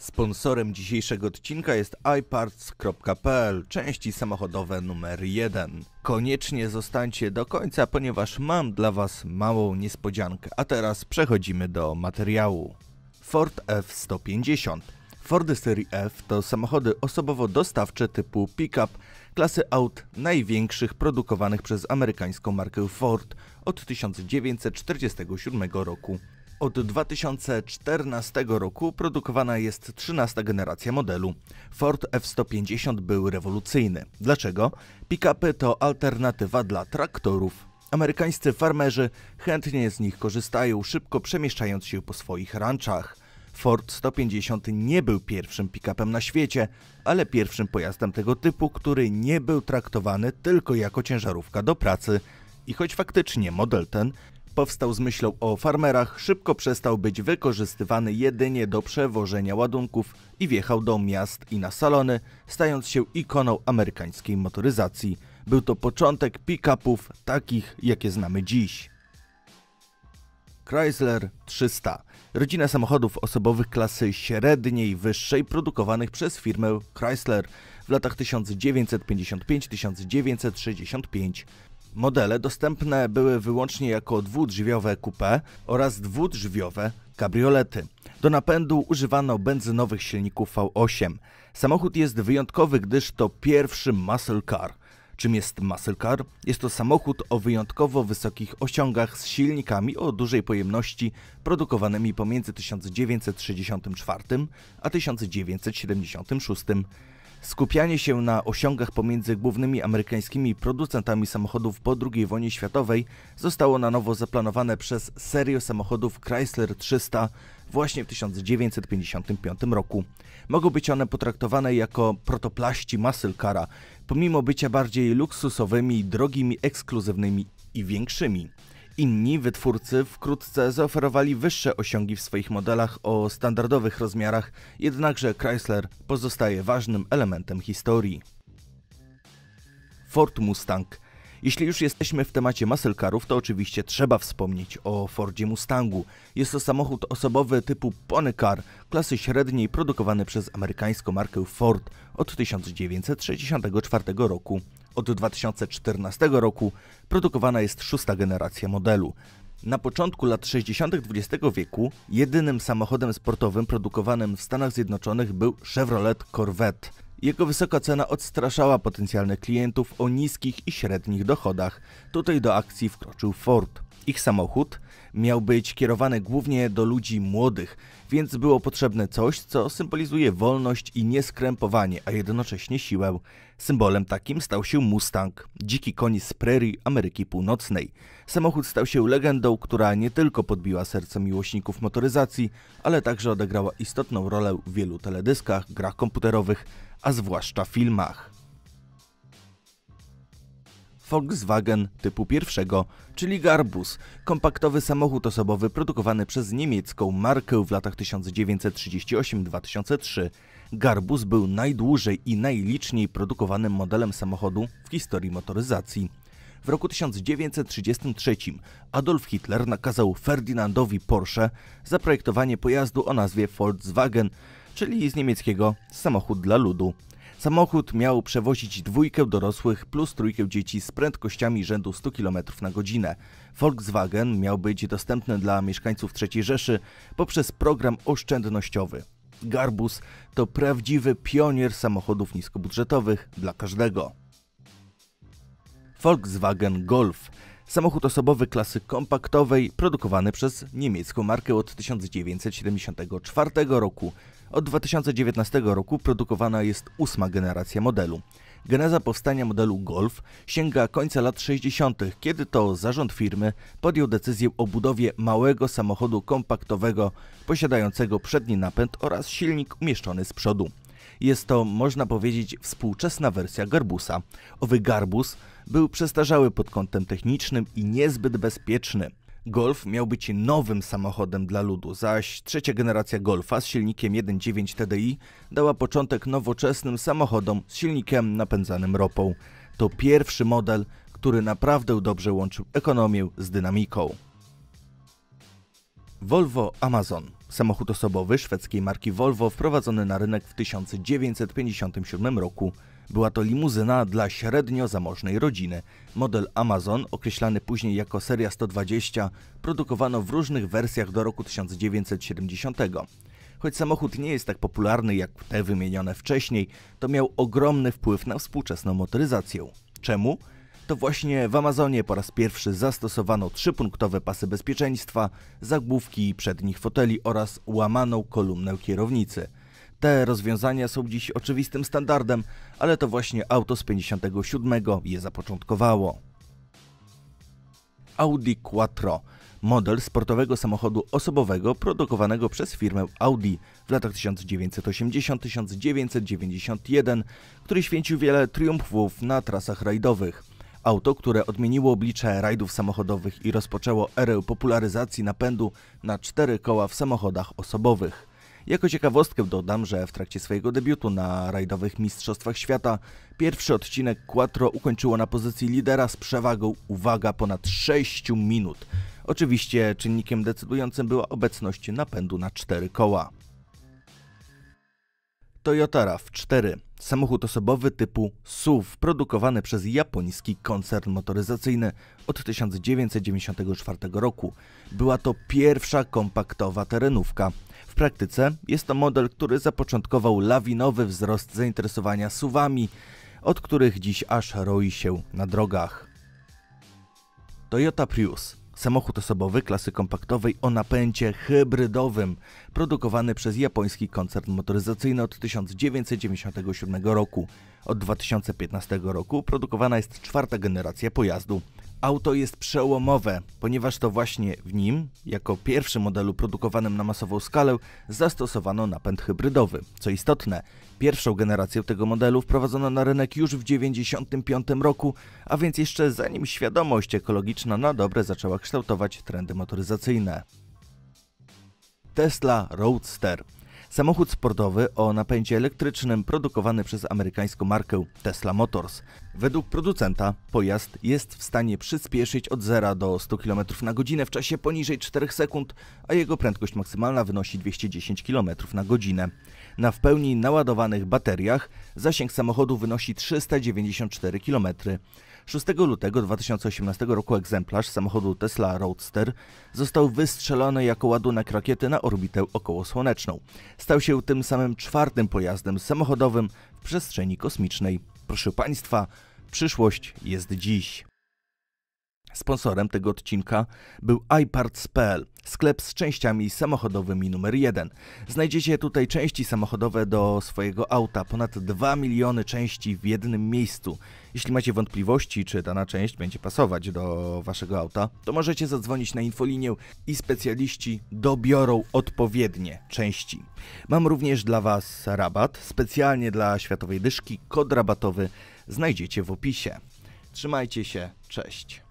Sponsorem dzisiejszego odcinka jest iParts.pl, części samochodowe numer 1. Koniecznie zostańcie do końca, ponieważ mam dla Was małą niespodziankę. A teraz przechodzimy do materiału. Ford F-150 Fordy serii F to samochody osobowo-dostawcze typu pickup up klasy aut największych produkowanych przez amerykańską markę Ford od 1947 roku. Od 2014 roku produkowana jest 13 generacja modelu. Ford F-150 był rewolucyjny. Dlaczego? Pick-upy to alternatywa dla traktorów. Amerykańscy farmerzy chętnie z nich korzystają, szybko przemieszczając się po swoich ranczach. Ford 150 nie był pierwszym pick-upem na świecie, ale pierwszym pojazdem tego typu, który nie był traktowany tylko jako ciężarówka do pracy. I choć faktycznie model ten powstał z myślą o farmerach, szybko przestał być wykorzystywany jedynie do przewożenia ładunków i wjechał do miast i na salony, stając się ikoną amerykańskiej motoryzacji. Był to początek pick-upów takich, jakie znamy dziś. Chrysler 300. Rodzina samochodów osobowych klasy średniej wyższej produkowanych przez firmę Chrysler w latach 1955-1965. Modele dostępne były wyłącznie jako dwudrzwiowe coupé oraz dwudrzwiowe kabriolety. Do napędu używano benzynowych silników V8. Samochód jest wyjątkowy, gdyż to pierwszy muscle car. Czym jest muscle car? Jest to samochód o wyjątkowo wysokich osiągach z silnikami o dużej pojemności produkowanymi pomiędzy 1964 a 1976. Skupianie się na osiągach pomiędzy głównymi amerykańskimi producentami samochodów po II wojnie światowej zostało na nowo zaplanowane przez serię samochodów Chrysler 300 właśnie w 1955 roku. Mogą być one potraktowane jako protoplaści muscle cara, pomimo bycia bardziej luksusowymi, drogimi, ekskluzywnymi i większymi. Inni wytwórcy wkrótce zaoferowali wyższe osiągi w swoich modelach o standardowych rozmiarach, jednakże Chrysler pozostaje ważnym elementem historii. Ford Mustang jeśli już jesteśmy w temacie muscle carów, to oczywiście trzeba wspomnieć o Fordzie Mustangu. Jest to samochód osobowy typu pony car, klasy średniej produkowany przez amerykańską markę Ford od 1964 roku. Od 2014 roku produkowana jest szósta generacja modelu. Na początku lat 60. XX wieku jedynym samochodem sportowym produkowanym w Stanach Zjednoczonych był Chevrolet Corvette. Jego wysoka cena odstraszała potencjalnych klientów o niskich i średnich dochodach. Tutaj do akcji wkroczył Ford. Ich samochód miał być kierowany głównie do ludzi młodych, więc było potrzebne coś, co symbolizuje wolność i nieskrępowanie, a jednocześnie siłę. Symbolem takim stał się Mustang, dziki koni z prerii Ameryki Północnej. Samochód stał się legendą, która nie tylko podbiła serce miłośników motoryzacji, ale także odegrała istotną rolę w wielu teledyskach, grach komputerowych, a zwłaszcza filmach. Volkswagen typu pierwszego, czyli Garbus, kompaktowy samochód osobowy produkowany przez niemiecką markę w latach 1938-2003. Garbus był najdłużej i najliczniej produkowanym modelem samochodu w historii motoryzacji. W roku 1933 Adolf Hitler nakazał Ferdinandowi Porsche zaprojektowanie pojazdu o nazwie Volkswagen, czyli z niemieckiego samochód dla ludu. Samochód miał przewozić dwójkę dorosłych plus trójkę dzieci z prędkościami rzędu 100 km na godzinę. Volkswagen miał być dostępny dla mieszkańców III Rzeszy poprzez program oszczędnościowy. Garbus to prawdziwy pionier samochodów niskobudżetowych dla każdego. Volkswagen Golf Samochód osobowy klasy kompaktowej, produkowany przez niemiecką markę od 1974 roku. Od 2019 roku produkowana jest ósma generacja modelu. Geneza powstania modelu Golf sięga końca lat 60., kiedy to zarząd firmy podjął decyzję o budowie małego samochodu kompaktowego posiadającego przedni napęd oraz silnik umieszczony z przodu. Jest to, można powiedzieć, współczesna wersja Garbusa. Owy Garbus był przestarzały pod kątem technicznym i niezbyt bezpieczny. Golf miał być nowym samochodem dla ludu, zaś trzecia generacja Golfa z silnikiem 1.9 TDI dała początek nowoczesnym samochodom z silnikiem napędzanym ropą. To pierwszy model, który naprawdę dobrze łączył ekonomię z dynamiką. Volvo Amazon Samochód osobowy szwedzkiej marki Volvo wprowadzony na rynek w 1957 roku. Była to limuzyna dla średnio zamożnej rodziny. Model Amazon, określany później jako seria 120, produkowano w różnych wersjach do roku 1970. Choć samochód nie jest tak popularny jak te wymienione wcześniej, to miał ogromny wpływ na współczesną motoryzację. Czemu? to właśnie w Amazonie po raz pierwszy zastosowano trzypunktowe pasy bezpieczeństwa, zagłówki przednich foteli oraz łamaną kolumnę kierownicy. Te rozwiązania są dziś oczywistym standardem, ale to właśnie auto z 57 je zapoczątkowało. Audi Quattro model sportowego samochodu osobowego produkowanego przez firmę Audi w latach 1980-1991, który święcił wiele triumfów na trasach rajdowych. Auto, które odmieniło oblicze rajdów samochodowych i rozpoczęło erę popularyzacji napędu na cztery koła w samochodach osobowych. Jako ciekawostkę dodam, że w trakcie swojego debiutu na rajdowych Mistrzostwach Świata pierwszy odcinek Quattro ukończyło na pozycji lidera z przewagą, uwaga, ponad 6 minut. Oczywiście czynnikiem decydującym była obecność napędu na cztery koła. Toyota RAV4. Samochód osobowy typu SUV, produkowany przez japoński koncern motoryzacyjny od 1994 roku. Była to pierwsza kompaktowa terenówka. W praktyce jest to model, który zapoczątkował lawinowy wzrost zainteresowania SUVami, od których dziś aż roi się na drogach. Toyota Prius Samochód osobowy klasy kompaktowej o napędzie hybrydowym, produkowany przez japoński koncern motoryzacyjny od 1997 roku. Od 2015 roku produkowana jest czwarta generacja pojazdu. Auto jest przełomowe, ponieważ to właśnie w nim, jako pierwszym modelu produkowanym na masową skalę, zastosowano napęd hybrydowy. Co istotne, pierwszą generację tego modelu wprowadzono na rynek już w 1995 roku, a więc jeszcze zanim świadomość ekologiczna na dobre zaczęła kształtować trendy motoryzacyjne. Tesla Roadster Samochód sportowy o napędzie elektrycznym produkowany przez amerykańską markę Tesla Motors. Według producenta pojazd jest w stanie przyspieszyć od 0 do 100 km na godzinę w czasie poniżej 4 sekund, a jego prędkość maksymalna wynosi 210 km na godzinę. Na w pełni naładowanych bateriach zasięg samochodu wynosi 394 km. 6 lutego 2018 roku egzemplarz samochodu Tesla Roadster został wystrzelony jako ładunek rakiety na orbitę okołosłoneczną. Stał się tym samym czwartym pojazdem samochodowym w przestrzeni kosmicznej. Proszę Państwa, przyszłość jest dziś. Sponsorem tego odcinka był iParts.pl, sklep z częściami samochodowymi numer jeden. Znajdziecie tutaj części samochodowe do swojego auta, ponad 2 miliony części w jednym miejscu. Jeśli macie wątpliwości, czy dana część będzie pasować do waszego auta, to możecie zadzwonić na infolinię i specjaliści dobiorą odpowiednie części. Mam również dla was rabat, specjalnie dla światowej dyszki, kod rabatowy znajdziecie w opisie. Trzymajcie się, cześć.